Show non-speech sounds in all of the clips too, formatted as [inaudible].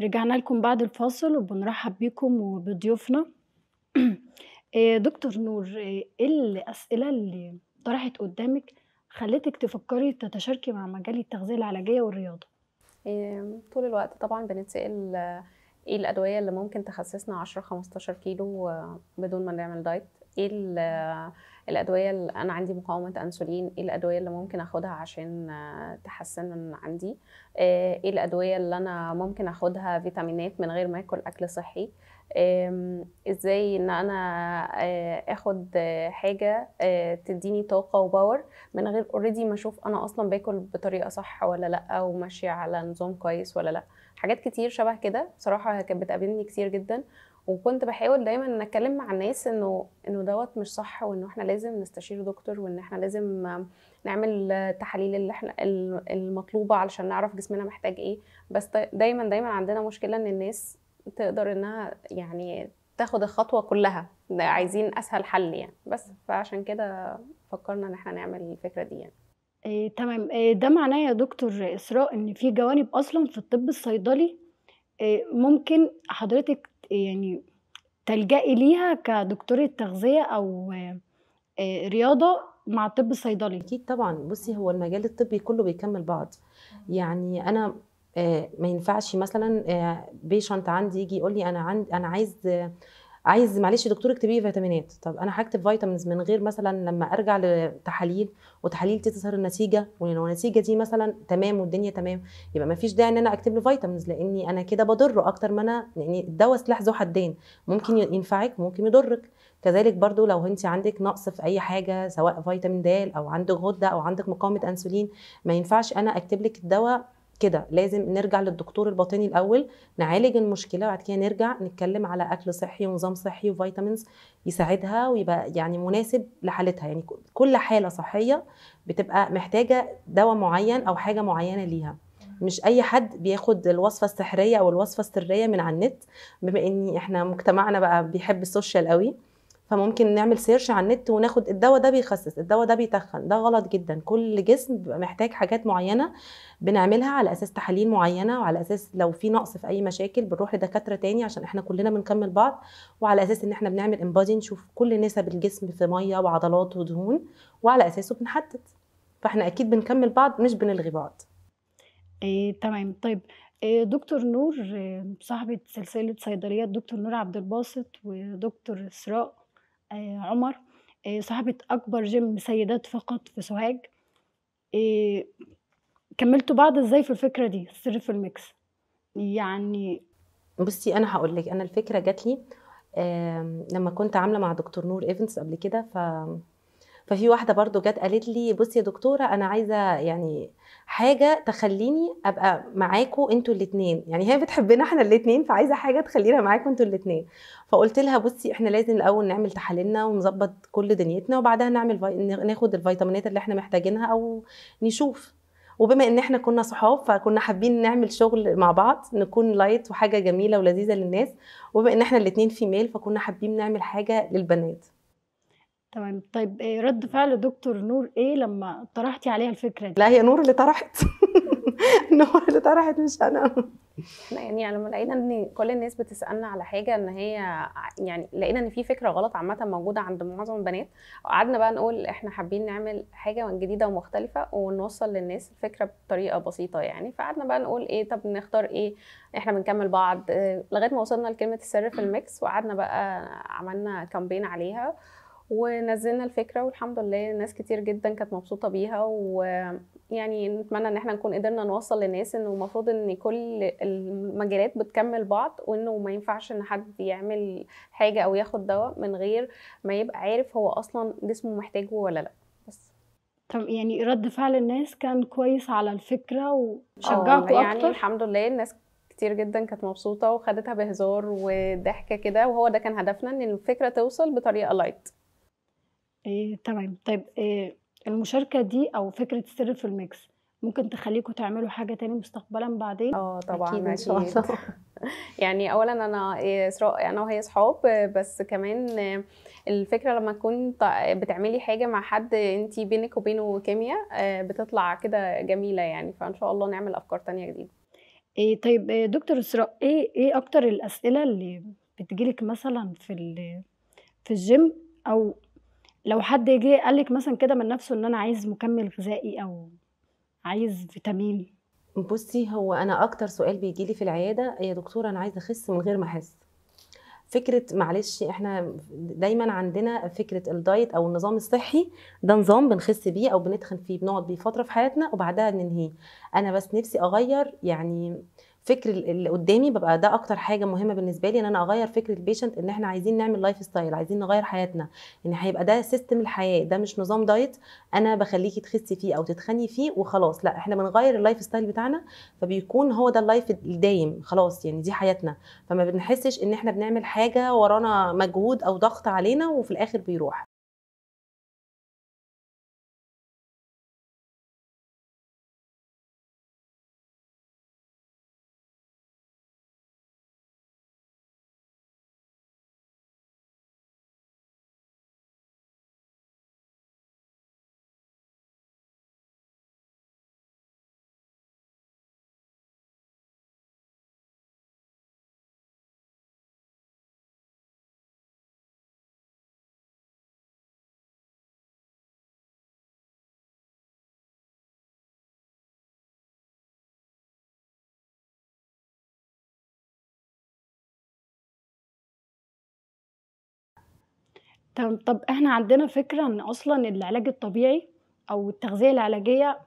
رجعنا لكم بعد الفاصل وبنرحب بيكم وبضيوفنا [clears throat] آه، دكتور نور آه، ايه الاسئله اللي طرحت قدامك خلتك تفكري تتشاركي مع مجال التغذيه العلاجيه والرياضه طول الوقت طبعا بنتسال آه، ايه الادويه اللي ممكن تخسسنا 10 15 كيلو بدون ما نعمل دايت ايه الادويه اللي انا عندي مقاومه انسولين ايه الادويه اللي ممكن اخدها عشان آه، تحسن من عندي آه، ايه الادويه اللي انا ممكن اخدها فيتامينات من غير ما اكل اكل صحي ازاي ان انا آه، اخد حاجه تديني طاقه وباور من غير اوريدي ما اشوف انا اصلا باكل بطريقه صح ولا لا وماشيه على نظام كويس ولا لا حاجات كتير شبه كده بصراحه كانت بتقابلني كتير جدا وكنت بحاول دايما ان اتكلم مع الناس انه انه دوت مش صح وانه احنا لازم نستشير دكتور وان احنا لازم نعمل التحاليل اللي احنا المطلوبه علشان نعرف جسمنا محتاج ايه بس دايما دايما عندنا مشكله ان الناس تقدر انها يعني تاخد الخطوه كلها عايزين اسهل حل يعني بس فعشان كده فكرنا ان احنا نعمل الفكره دي يعني إيه، تمام إيه، ده معناه يا دكتور اسراء ان في جوانب اصلا في الطب الصيدلي آه، ممكن حضرتك يعني تلجئي ليها كدكتورة تغذية أو آه، رياضة مع الطب الصيدلي أكيد طبعا بصي هو المجال الطبي كله بيكمل بعض يعني أنا آه، ما ينفعش مثلا بيشنت آه، عندي يجي يقول لي أنا عندي أنا عايز عايز معلش يا دكتور اكتب لي فيتامينات طب انا هكتب فيتامينز من غير مثلا لما ارجع لتحاليل وتحاليل تظهر النتيجه ولو النتيجه دي مثلا تمام والدنيا تمام يبقى ما فيش داعي ان انا اكتب له فيتامينز لاني انا كده بضره اكتر ما انا لان يعني الدواء سلاح ذو حدين ممكن ينفعك ممكن يضرك كذلك برضو لو انت عندك نقص في اي حاجه سواء فيتامين د او عندك غده او عندك مقاومه انسولين ما ينفعش انا اكتب لك الدواء كده لازم نرجع للدكتور الباطني الاول نعالج المشكله وبعد كده نرجع نتكلم على اكل صحي ونظام صحي وفيتامينز يساعدها ويبقى يعني مناسب لحالتها يعني كل حاله صحيه بتبقى محتاجه دواء معين او حاجه معينه ليها مش اي حد بياخد الوصفه السحريه او الوصفه السريه من على النت بما ان احنا مجتمعنا بقى بيحب السوشيال قوي فممكن نعمل سيرش على النت وناخد الدواء ده بيخسس الدواء ده بيتخن ده غلط جدا كل جسم بيبقى محتاج حاجات معينه بنعملها على اساس تحاليل معينه وعلى اساس لو في نقص في اي مشاكل بنروح لدكاتره تاني عشان احنا كلنا بنكمل بعض وعلى اساس ان احنا بنعمل امبادي نشوف كل نسب الجسم في ميه وعضلات ودهون وعلى اساسه بنحدد فاحنا اكيد بنكمل بعض مش بنلغي بعض إيه، تمام طيب إيه، دكتور نور إيه، صاحبة سلسلة صيدليات دكتور نور عبد الباسط ودكتور إسراء آه، عمر آه، صاحبة أكبر جيم سيدات فقط في سوهاج آه، كملتوا بعض ازاي في الفكرة دي السر في الميكس يعني بصي أنا هقول لك أنا الفكرة جات لي لما كنت عاملة مع دكتور نور إيفنس قبل كده ف ففي واحده برضو جت قالت لي بصي يا دكتوره انا عايزه يعني حاجه تخليني ابقى معاكم انتوا الاثنين يعني هي بتحبنا احنا الاثنين فعايزه حاجه تخلينا معاكم انتوا الاثنين فقلت لها بصي احنا لازم الاول نعمل تحاليلنا ونظبط كل دنيتنا وبعدها نعمل في... ناخد الفيتامينات اللي احنا محتاجينها او نشوف وبما ان احنا كنا صحاب فكنا حابين نعمل شغل مع بعض نكون لايت وحاجه جميله ولذيذه للناس وبما ان احنا الاثنين ميل فكنا حابين نعمل حاجه للبنات تمام طيب آه، رد فعل دكتور نور ايه لما طرحتي عليها الفكره دي؟ لا هي نور اللي طرحت [laughs] نور اللي طرحت مش انا احنا يعني لما لقينا ان كل الناس بتسالنا على حاجه ان هي يعني لقينا ان في فكره غلط عامه موجوده عند معظم البنات وقعدنا بقى نقول احنا حابين نعمل حاجه جديده ومختلفه ونوصل للناس الفكره بطريقه بسيطه يعني فقعدنا بقى نقول ايه طب نختار ايه احنا بنكمل بعض آه، لغايه ما وصلنا لكلمه السر في الميكس وقعدنا بقى عملنا كامبين عليها ونزلنا الفكره والحمد لله ناس كتير جدا كانت مبسوطه بيها ويعني نتمنى ان احنا نكون قدرنا نوصل للناس انه المفروض ان كل المجالات بتكمل بعض وانه ما ينفعش ان حد يعمل حاجه او ياخد دواء من غير ما يبقى عارف هو اصلا جسمه محتاجه ولا لا بس طب يعني رد فعل الناس كان كويس على الفكره وشجعكم اه، يعني اكتر الحمد لله الناس كتير جدا كانت مبسوطه وخدتها بهزار وضحكه كده وهو ده كان هدفنا ان الفكره توصل بطريقه لايت إيه تمام. طيب آآ آه، المشاركة دي أو فكرة السر في الميكس، ممكن تخلّيكم تعملوا حاجة تاني مستقبلًا بعدين؟ آه طبعًا أكيد إن شاء أكيد. الله. [laughs] يعني أولًا أنا إسراء أنا وهي صحاب، بس كمان الفكرة لمّا تكون بتعملي حاجة مع حد أنتِ بينِك وبينه كيميا، آه، بتطلع كده جميلة يعني، فإن شاء الله نعمل أفكار تانية جديدة. إيه طيب آه، دكتور إسراء إيه إيه أكتر الأسئلة اللي بتجيلك مثلًا في في الجيم أو لو حد جه قال لك مثلا كده من نفسه ان انا عايز مكمل غذائي او عايز فيتامين بصي هو انا اكتر سؤال بيجي لي في العياده يا دكتوره انا عايزه اخس من غير ما احس فكره معلش احنا دايما عندنا فكره الدايت او النظام الصحي ده نظام بنخس بيه او بنتخن فيه بنقعد بيه فتره في حياتنا وبعدها بننهيه انا بس نفسي اغير يعني فكر اللي قدامي ببقى ده اكتر حاجه مهمه بالنسبه لي ان انا اغير فكر البيشنت ان احنا عايزين نعمل لايف ستايل عايزين نغير حياتنا ان هيبقى ده سيستم الحياه ده مش نظام دايت انا بخليكي تخسي فيه او تتخني فيه وخلاص لا احنا بنغير اللايف ستايل بتاعنا فبيكون هو ده اللايف الدايم خلاص يعني دي حياتنا فما بنحسش ان احنا بنعمل حاجه ورانا مجهود او ضغط علينا وفي الاخر بيروح طب طب إحنا عندنا فكرة إن أصلًا العلاج الطبيعي أو التغذية العلاجية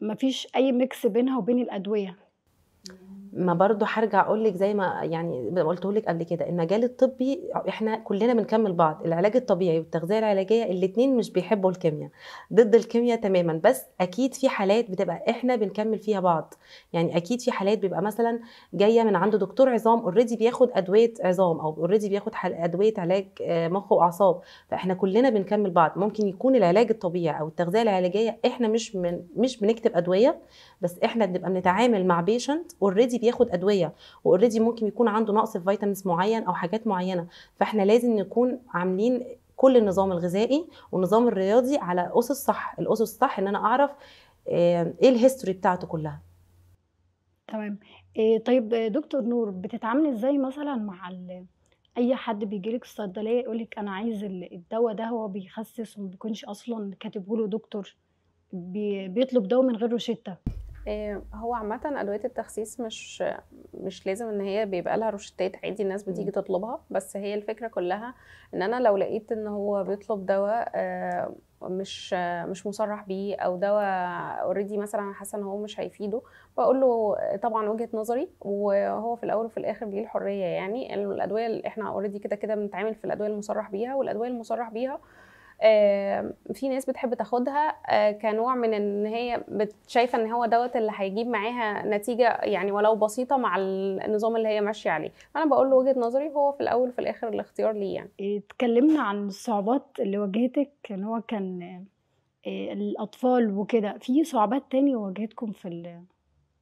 مفيش أي ميكس بينها وبين الأدوية. ما برضو هرجع اقول لك زي ما يعني قلته لك قبل كده المجال الطبي احنا كلنا بنكمل بعض العلاج الطبيعي والتغذيه العلاجيه الاثنين مش بيحبوا الكيمياء ضد الكيمياء تماما بس اكيد في حالات بتبقى احنا بنكمل فيها بعض يعني اكيد في حالات بيبقى مثلا جايه من عند دكتور عظام اوريدي بياخد ادويه عظام او اوريدي بياخد ادويه علاج آه، مخ واعصاب فاحنا كلنا بنكمل بعض ممكن يكون العلاج الطبيعي او التغذيه العلاجيه احنا مش من مش بنكتب ادويه بس احنا بنبقى بنتعامل مع بيشنت اوريدي ياخد ادويه واوريدي ممكن يكون عنده نقص في فيتامينز معين او حاجات معينه فاحنا لازم نكون عاملين كل النظام الغذائي والنظام الرياضي على اسس صح الاسس الصح ان انا اعرف آه، ايه الهيستوري بتاعته كلها تمام آه، طيب دكتور نور بتتعاملي ازاي مثلا مع اي حد بيجي لك الصيدليه يقول لك انا عايز الدواء ده هو بيخسس وما بيكونش اصلا كاتبه له دكتور بيطلب دواء من غير روشته آه، هو عامة أدوية التخسيس مش مش لازم إن هي بيبقى لها روشتات عادي الناس بتيجي تطلبها بس هي الفكرة كلها إن أنا لو لقيت إن هو بيطلب دواء آه، مش مش مصرح بيه او دواء اوريدي مثلا حاسه ان هو مش هيفيده بقول له آه، طبعا وجهه نظري وهو في الاول وفي الاخر ليه الحريه يعني الادويه اللي احنا اوريدي كده كده بنتعامل في الادويه المصرح بيها والادويه المصرح بيها آه، في ناس بتحب تاخدها آه، كنوع من ان هي شايفه ان هو دوت اللي هيجيب معاها نتيجه يعني ولو بسيطه مع النظام اللي هي ماشيه عليه انا بقول له وجهه نظري هو في الاول وفي الاخر الاختيار ليه يعني إيه، اتكلمنا عن الصعوبات اللي واجهتك ان هو كان آه، الاطفال وكده في صعوبات تانية واجهتكم في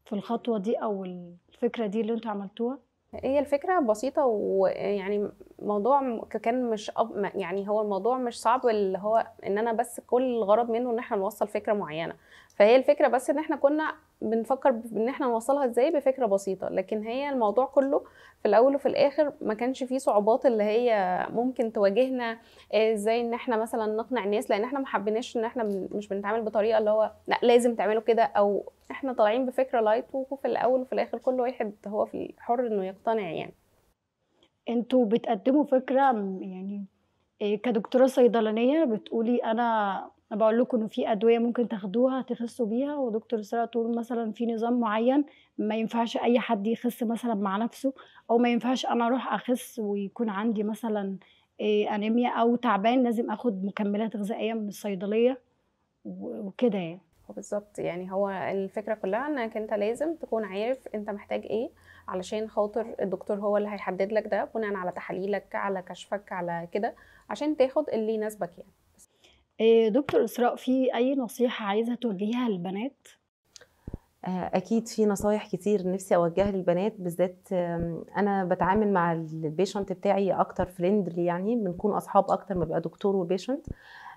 في الخطوه دي او الفكره دي اللي انتوا عملتوها هي الفكرة بسيطة ويعني موضوع كان مش أب... يعني هو الموضوع مش صعب اللي هو ان انا بس كل الغرض منه ان احنا نوصل فكرة معينة فهي الفكرة بس ان احنا كنا بنفكر ان احنا نوصلها ازاي بفكره بسيطه لكن هي الموضوع كله في الاول وفي الاخر ما كانش فيه صعوبات اللي هي ممكن تواجهنا آه، ازاي ان احنا مثلا نقنع الناس لان احنا ما حبيناش ان احنا مش بنتعامل بطريقه اللي هو لا لازم تعملوا كده او احنا طالعين بفكره لايت وفي الاول وفي الاخر كل واحد هو في الحر انه يقتنع يعني انتوا بتقدموا فكره يعني آه، كدكتوره صيدلانيه بتقولي انا بقول لكم في ادويه ممكن تاخدوها تخسوا بيها ودكتور ساره تقول مثلا في نظام معين ما ينفعش اي حد يخس مثلا مع نفسه او ما ينفعش انا اروح اخس ويكون عندي مثلا آه، انيميا او تعبان لازم اخد مكملات غذائيه من الصيدليه وكده يعني بالظبط يعني هو الفكره كلها انك انت لازم تكون عارف انت محتاج ايه علشان خاطر الدكتور هو اللي هيحدد لك ده بناء على تحاليلك على كشفك على كده عشان تاخد اللي يناسبك يعني آه، دكتور اسراء في اي نصيحه عايزه توجهيها للبنات آه، اكيد في نصايح كتير نفسي اوجهها للبنات بالذات انا بتعامل مع البيشنت بتاعي اكتر فريندلي يعني بنكون اصحاب اكتر ما بقى دكتور وبيشنت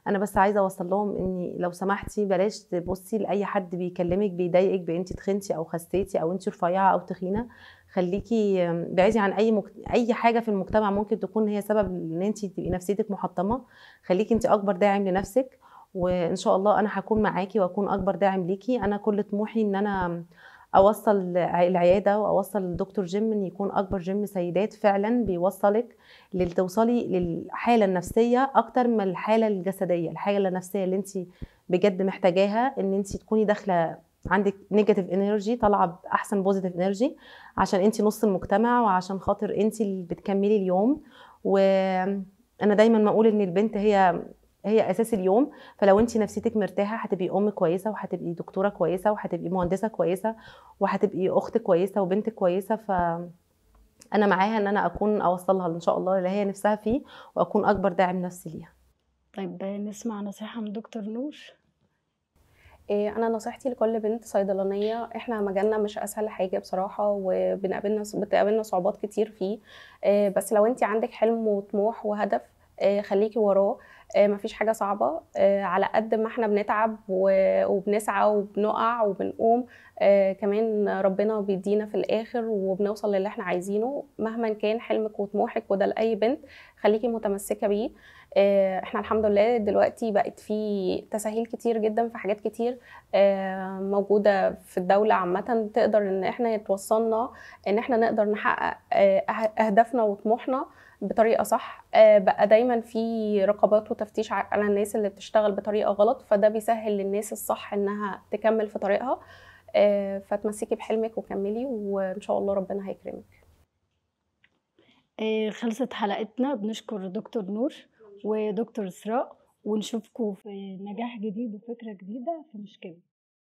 انا بس عايزه اوصل لهم ان لو سمحتي بلاش تبصي لاي حد بيكلمك بيضايقك بانت تخنتي او خسيتي او انت رفيعه او تخينه خليكي بعيدي عن اي مكت... اي حاجه في المجتمع ممكن تكون هي سبب ان انت تبقي نفسيتك محطمه خليكي انت اكبر داعم لنفسك وان شاء الله انا هكون معاكي واكون اكبر داعم ليكي انا كل طموحي ان انا اوصل العياده واوصل الدكتور جيم ان يكون اكبر جيم سيدات فعلا بيوصلك لتوصلي للحاله النفسيه اكتر من الحاله الجسديه الحاله النفسيه اللي انت بجد محتاجاها ان انت تكوني داخله عندك نيجاتيف انرجي طالعه باحسن بوزيتيف انرجي عشان انت نص المجتمع وعشان خاطر انت اللي بتكملي اليوم وانا دايما ما اقول ان البنت هي هي اساس اليوم فلو انت نفسيتك مرتاحه هتبقي ام كويسه وهتبقي دكتوره كويسه وهتبقي مهندسه كويسه وهتبقي اخت كويسه وبنت كويسه ف انا معاها ان انا اكون اوصلها ان شاء الله اللي هي نفسها فيه واكون اكبر داعم نفسي ليها طيب نسمع نصيحه من دكتور نور آه، انا نصيحتي لكل بنت صيدلانيه احنا مجالنا مش اسهل حاجه بصراحه وبنقابلنا بتقابلنا صعوبات كتير فيه آه، بس لو انت عندك حلم وطموح وهدف آه، خليكي وراه آه، مفيش حاجه صعبه آه، على قد ما احنا بنتعب وبنسعى وبنقع وبنقوم آه، كمان ربنا بيدينا في الاخر وبنوصل للي احنا عايزينه مهما كان حلمك وطموحك وده لاي بنت خليكي متمسكه بيه آه، احنا الحمد لله دلوقتي بقت في تسهيل كتير جدا في حاجات كتير آه، موجوده في الدوله عامه تقدر ان احنا يتوصلنا ان احنا نقدر نحقق آه، اهدافنا وطموحنا بطريقه صح بقى دايما في رقابات وتفتيش على الناس اللي بتشتغل بطريقه غلط فده بيسهل للناس الصح انها تكمل في طريقها فتمسكي بحلمك وكملي وان شاء الله ربنا هيكرمك خلصت حلقتنا بنشكر دكتور نور ودكتور اسراء ونشوفكم في نجاح جديد وفكره جديده في مشكله